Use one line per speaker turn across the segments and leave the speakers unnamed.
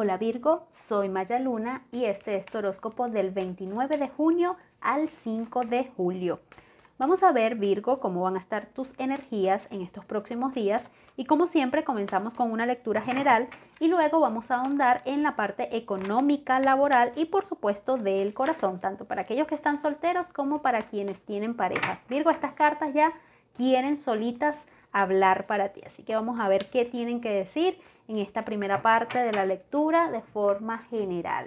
Hola Virgo, soy Maya Luna y este es tu horóscopo del 29 de junio al 5 de julio. Vamos a ver Virgo cómo van a estar tus energías en estos próximos días y como siempre comenzamos con una lectura general y luego vamos a ahondar en la parte económica, laboral y por supuesto del corazón, tanto para aquellos que están solteros como para quienes tienen pareja. Virgo, estas cartas ya quieren solitas hablar para ti. Así que vamos a ver qué tienen que decir en esta primera parte de la lectura de forma general.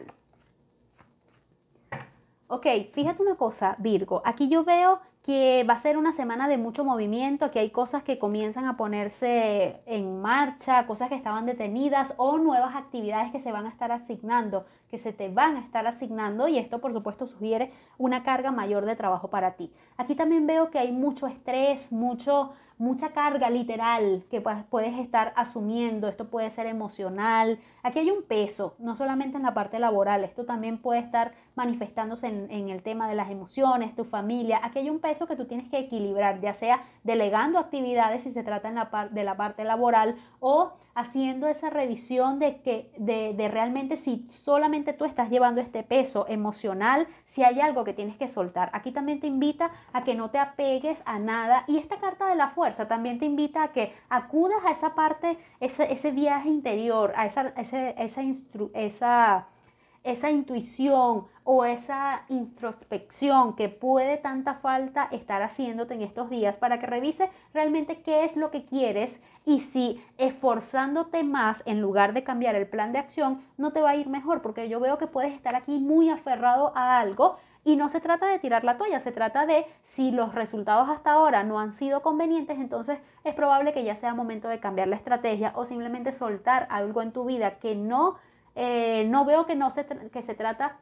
Ok, fíjate una cosa, Virgo. Aquí yo veo que va a ser una semana de mucho movimiento, que hay cosas que comienzan a ponerse en marcha, cosas que estaban detenidas o nuevas actividades que se van a estar asignando, que se te van a estar asignando y esto por supuesto sugiere una carga mayor de trabajo para ti. Aquí también veo que hay mucho estrés, mucho mucha carga literal que pues, puedes estar asumiendo, esto puede ser emocional, aquí hay un peso, no solamente en la parte laboral, esto también puede estar manifestándose en, el tema de las emociones, tu familia. Aquí hay un peso que tú tienes que equilibrar, ya sea delegando actividades si se trata la de la parte laboral o haciendo esa revisión de que de, realmente si solamente tú estás llevando este peso emocional, si hay algo que tienes que soltar. Aquí también te invita a que no te apegues a nada y esta carta de la fuerza también te invita a que acudas a esa parte, ese, viaje interior, a esa, esa, esa esa intuición o esa introspección que puede tanta falta estar haciéndote en estos días para que revises realmente qué es lo que quieres y si esforzándote más en lugar de cambiar el plan de acción no te va a ir mejor porque yo veo que puedes estar aquí muy aferrado a algo y no se trata de tirar la toalla, se trata de si los resultados hasta ahora no han sido convenientes, entonces es probable que ya sea momento de cambiar la estrategia o simplemente soltar algo en tu vida que no eh, no veo que, no se, que se trata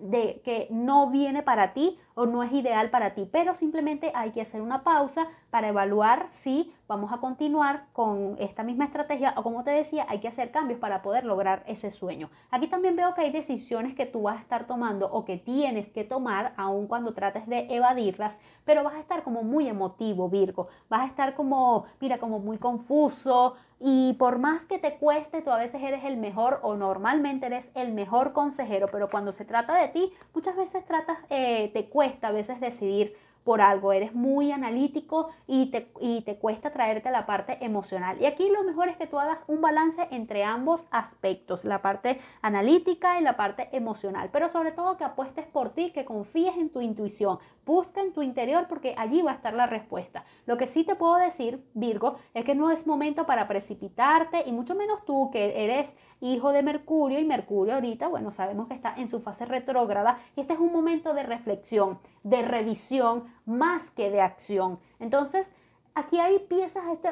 de que no viene para ti o no es ideal para ti, pero simplemente hay que hacer una pausa para evaluar si vamos a continuar con esta misma estrategia o como te decía, hay que hacer cambios para poder lograr ese sueño. Aquí también veo que hay decisiones que tú vas a estar tomando o que tienes que tomar aun cuando trates de evadirlas, pero vas a estar como muy emotivo, Virgo, vas a estar como, mira, como muy confuso, y por más que te cueste, tú a veces eres el mejor o normalmente eres el mejor consejero, pero cuando se trata de ti, muchas veces tratas, eh, te cuesta a veces decidir por algo, eres muy analítico y te, y te cuesta traerte la parte emocional. Y aquí lo mejor es que tú hagas un balance entre ambos aspectos, la parte analítica y la parte emocional, pero sobre todo que apuestes por ti, que confíes en tu intuición, Busca en tu interior porque allí va a estar la respuesta. Lo que sí te puedo decir, Virgo, es que no es momento para precipitarte y mucho menos tú que eres hijo de Mercurio y Mercurio ahorita, bueno, sabemos que está en su fase retrógrada y este es un momento de reflexión, de revisión más que de acción. Entonces, aquí hay piezas a, este,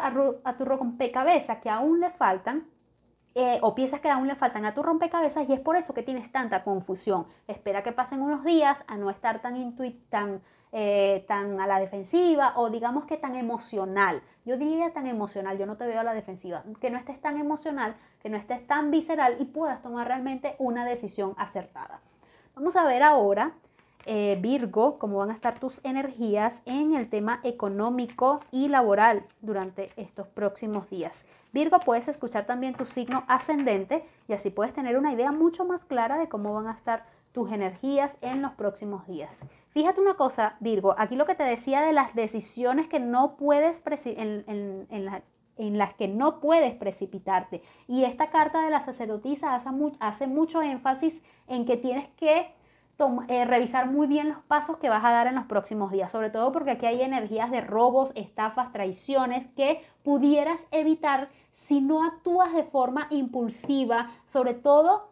tu rompecabezas que aún le faltan eh, o piezas que aún le faltan a tu rompecabezas y es por eso que tienes tanta confusión. Espera que pasen unos días a no estar tan intuit, tan, eh, tan a la defensiva o digamos que tan emocional. Yo diría tan emocional, yo no te veo a la defensiva, que no estés tan emocional, que no estés tan visceral y puedas tomar realmente una decisión acertada. Vamos a ver ahora eh, Virgo, cómo van a estar tus energías en el tema económico y laboral durante estos próximos días. Virgo, puedes escuchar también tu signo ascendente y así puedes tener una idea mucho más clara de cómo van a estar tus energías en los próximos días. Fíjate una cosa, Virgo, aquí lo que te decía de las decisiones que no puedes en, en, en, las que no puedes precipitarte. Y esta carta de la sacerdotisa hace, hace mucho énfasis en que tienes que eh, revisar muy bien los pasos que vas a dar en los próximos días, sobre todo porque aquí hay energías de robos, estafas, traiciones que pudieras evitar si no actúas de forma impulsiva, sobre todo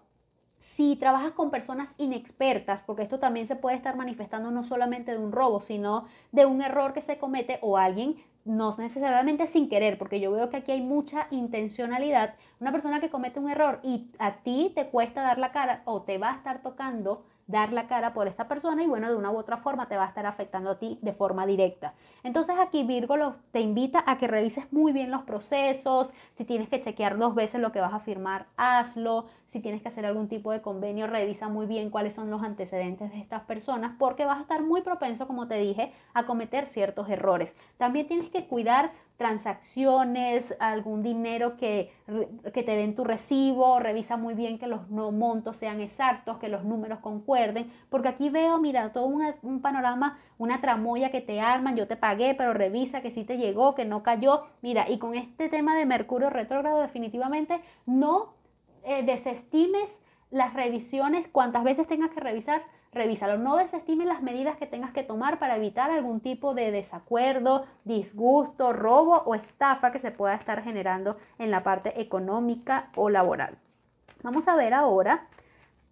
si trabajas con personas inexpertas, porque esto también se puede estar manifestando no solamente de un robo, sino de un error que se comete o alguien no necesariamente sin querer, porque yo veo que aquí hay mucha intencionalidad. Una persona que comete un error y a ti te cuesta dar la cara o te va a estar tocando dar la cara por esta persona y bueno, de una u otra forma te va a estar afectando a ti de forma directa. Entonces aquí Virgo te invita a que revises muy bien los procesos, si tienes que chequear dos veces lo que vas a firmar, hazlo, si tienes que hacer algún tipo de convenio, revisa muy bien cuáles son los antecedentes de estas personas porque vas a estar muy propenso, como te dije, a cometer ciertos errores. También tienes que cuidar transacciones, algún dinero que, te den tu recibo, revisa muy bien que los montos sean exactos, que los números concuerden, porque aquí veo, mira, todo un, panorama, una tramoya que te arman, yo te pagué, pero revisa que sí te llegó, que no cayó, mira, y con este tema de Mercurio retrógrado definitivamente no eh, desestimes las revisiones, cuantas veces tengas que revisar revísalo. No desestimes las medidas que tengas que tomar para evitar algún tipo de desacuerdo, disgusto, robo o estafa que se pueda estar generando en la parte económica o laboral. Vamos a ver ahora,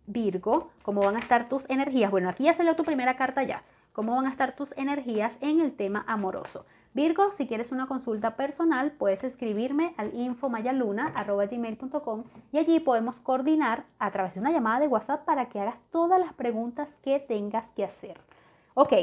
Virgo, cómo van a estar tus energías. Bueno, aquí ya salió tu primera carta ya. Cómo van a estar tus energías en el tema amoroso. Virgo, si quieres una consulta personal, puedes escribirme al infomayaluna.com y allí podemos coordinar a través de una llamada de WhatsApp para que hagas todas las preguntas que tengas que hacer. Ok,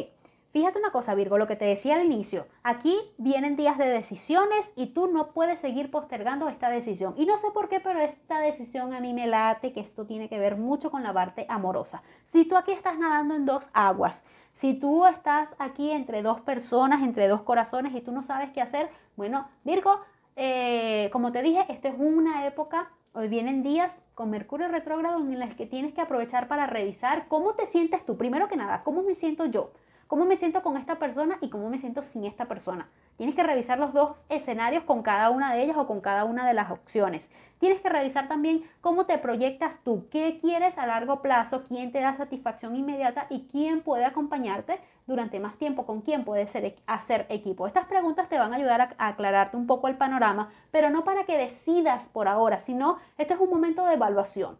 Fíjate una cosa, Virgo, lo que te decía al inicio, aquí vienen días de decisiones y tú no puedes seguir postergando esta decisión. Y no sé por qué, pero esta decisión a mí me late que esto tiene que ver mucho con la parte amorosa. Si tú aquí estás nadando en dos aguas, si tú estás aquí entre dos personas, entre dos corazones y tú no sabes qué hacer, bueno, Virgo, eh, como te dije, esta es una época Hoy vienen días con Mercurio retrógrado en las que tienes que aprovechar para revisar cómo te sientes tú. Primero que nada, ¿cómo me siento yo? ¿Cómo me siento con esta persona y cómo me siento sin esta persona? Tienes que revisar los dos escenarios con cada una de ellas o con cada una de las opciones. Tienes que revisar también cómo te proyectas tú, qué quieres a largo plazo, quién te da satisfacción inmediata y quién puede acompañarte durante más tiempo, con quién puedes ser, hacer equipo. Estas preguntas te van a ayudar a, aclararte un poco el panorama, pero no para que decidas por ahora, sino este es un momento de evaluación.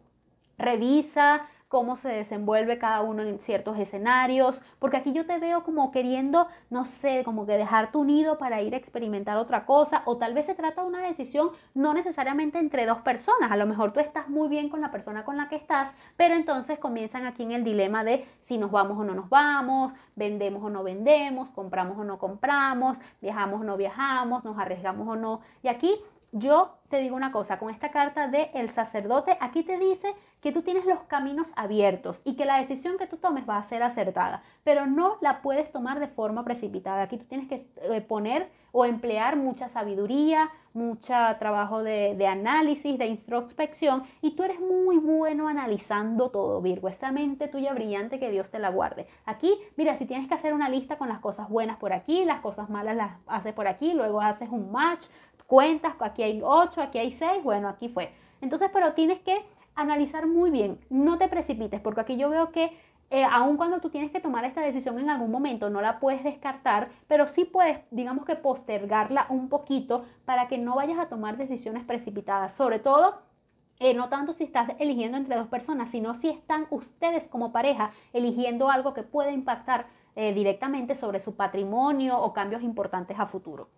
Revisa, cómo se desenvuelve cada uno en ciertos escenarios, porque aquí yo te veo como queriendo, no sé, como que dejar tu nido para ir a experimentar otra cosa, o tal vez se trata de una decisión no necesariamente entre dos personas, a lo mejor tú estás muy bien con la persona con la que estás, pero entonces comienzan aquí en el dilema de si nos vamos o no nos vamos, vendemos o no vendemos, compramos o no compramos, viajamos o no viajamos, nos arriesgamos o no, y aquí yo te digo una cosa, con esta carta de el sacerdote, aquí te dice que tú tienes los caminos abiertos y que la decisión que tú tomes va a ser acertada, pero no la puedes tomar de forma precipitada. Aquí tú tienes que eh, poner o emplear mucha sabiduría, mucho trabajo de, de análisis, de introspección, y tú eres muy bueno analizando todo, Virgo, esta mente tuya brillante que Dios te la guarde. Aquí, mira, si tienes que hacer una lista con las cosas buenas por aquí, las cosas malas las haces por aquí, luego haces un match, cuentas, aquí hay 8, aquí hay 6, bueno, aquí fue. Entonces, pero tienes que analizar muy bien, no te precipites, porque aquí yo veo que eh, aun cuando tú tienes que tomar esta decisión en algún momento, no la puedes descartar, pero sí puedes, digamos que postergarla un poquito para que no vayas a tomar decisiones precipitadas, sobre todo eh, no tanto si estás eligiendo entre dos personas, sino si están ustedes como pareja eligiendo algo que puede impactar eh, directamente sobre su patrimonio o cambios importantes a futuro.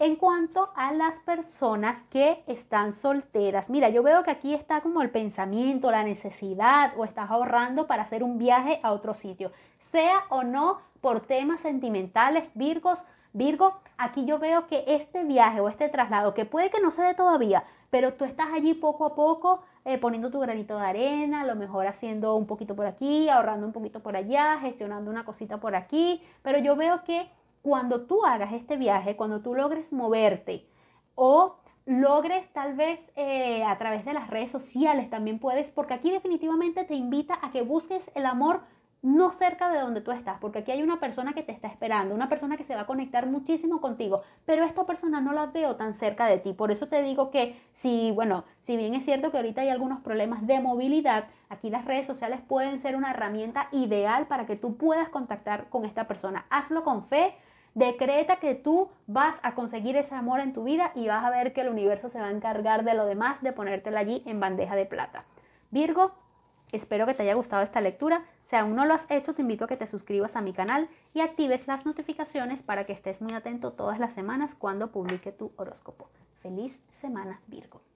En cuanto a las personas que están solteras, mira, yo veo que aquí está como el pensamiento, la necesidad o estás ahorrando para hacer un viaje a otro sitio, sea o no por temas sentimentales, Virgos, Virgo, aquí yo veo que este viaje o este traslado, que puede que no se dé todavía, pero tú estás allí poco a poco eh, poniendo tu granito de arena, a lo mejor haciendo un poquito por aquí, ahorrando un poquito por allá, gestionando una cosita por aquí, pero yo veo que cuando tú hagas este viaje, cuando tú logres moverte o logres tal vez eh, a través de las redes sociales también puedes, porque aquí definitivamente te invita a que busques el amor no cerca de donde tú estás, porque aquí hay una persona que te está esperando, una persona que se va a conectar muchísimo contigo, pero esta persona no la veo tan cerca de ti. Por eso te digo que si, bueno, si bien es cierto que ahorita hay algunos problemas de movilidad, aquí las redes sociales pueden ser una herramienta ideal para que tú puedas contactar con esta persona. Hazlo con fe, Decreta que tú vas a conseguir ese amor en tu vida y vas a ver que el universo se va a encargar de lo demás, de ponértela allí en bandeja de plata. Virgo, espero que te haya gustado esta lectura. Si aún no lo has hecho, te invito a que te suscribas a mi canal y actives las notificaciones para que estés muy atento todas las semanas cuando publique tu horóscopo. Feliz semana, Virgo.